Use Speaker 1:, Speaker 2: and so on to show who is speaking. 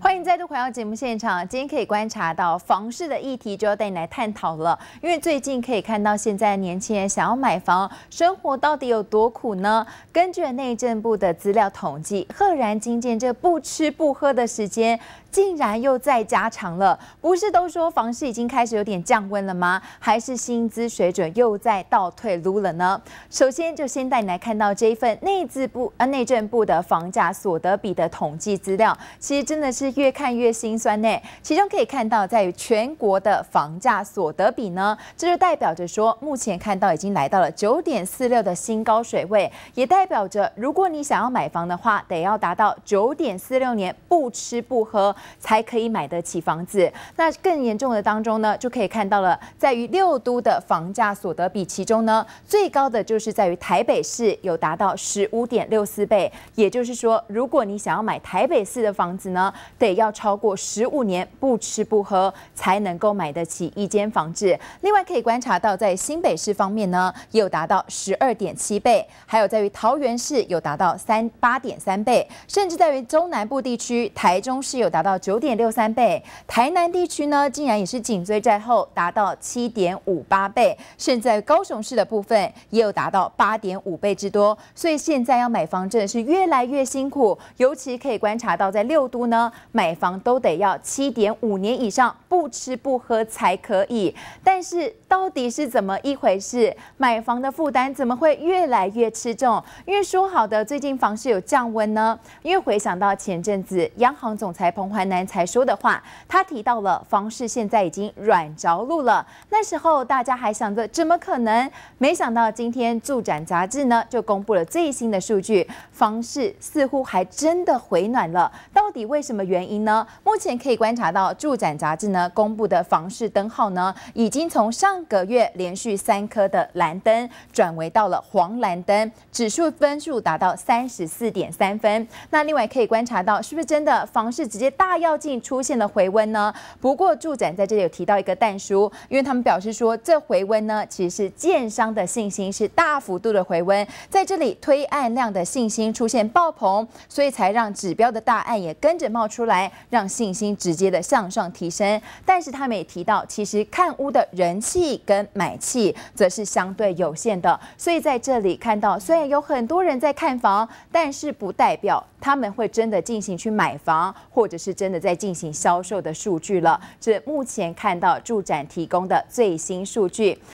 Speaker 1: 欢迎再度回到节目现场，今天可以观察到房市的议题就要带你来探讨了。因为最近可以看到，现在年轻人想要买房，生活到底有多苦呢？根据内政部的资料统计，赫然惊见这不吃不喝的时间竟然又在加长了。不是都说房市已经开始有点降温了吗？还是薪资水准又在倒退撸了呢？首先就先带你来看到这一份内政部呃内政部的房价所得比的统计资料，其实真的是。越看越心酸呢。其中可以看到，在于全国的房价所得比呢，这就代表着说，目前看到已经来到了九点四六的新高水位，也代表着如果你想要买房的话，得要达到九点四六年不吃不喝才可以买得起房子。那更严重的当中呢，就可以看到了，在于六都的房价所得比，其中呢最高的就是在于台北市有达到十五点六四倍，也就是说，如果你想要买台北市的房子呢，得要超过十五年不吃不喝才能够买得起一间房子。另外可以观察到，在新北市方面呢，有达到十二点七倍；还有在于桃园市有达到三八点三倍，甚至在于中南部地区，台中市有达到九点六三倍。台南地区呢，竟然也是紧追在后，达到七点五八倍。甚至在高雄市的部分，也有达到八点五倍之多。所以现在要买房真的是越来越辛苦，尤其可以观察到在六都呢。买房都得要七点五年以上不吃不喝才可以，但是到底是怎么一回事？买房的负担怎么会越来越吃重？因为说好的最近房市有降温呢？因为回想到前阵子央行总裁彭淮南才说的话，他提到了房市现在已经软着陆了。那时候大家还想着怎么可能？没想到今天住展杂志呢就公布了最新的数据，房市似乎还真的回暖了。到底为什么原？原因呢？目前可以观察到，住展杂志呢公布的房市灯号呢，已经从上个月连续三颗的蓝灯，转为到了黄蓝灯，指数分数达到三十四点三分。那另外可以观察到，是不是真的房市直接大跃进出现了回温呢？不过住展在这里有提到一个淡书，因为他们表示说，这回温呢，其实是建商的信心是大幅度的回温，在这里推案量的信心出现爆棚，所以才让指标的大案也跟着冒出。来让信心直接的向上提升，但是他们也提到，其实看屋的人气跟买气则是相对有限的。所以在这里看到，虽然有很多人在看房，但是不代表他们会真的进行去买房，或者是真的在进行销售的数据了。这目前看到住展提供的最新数据。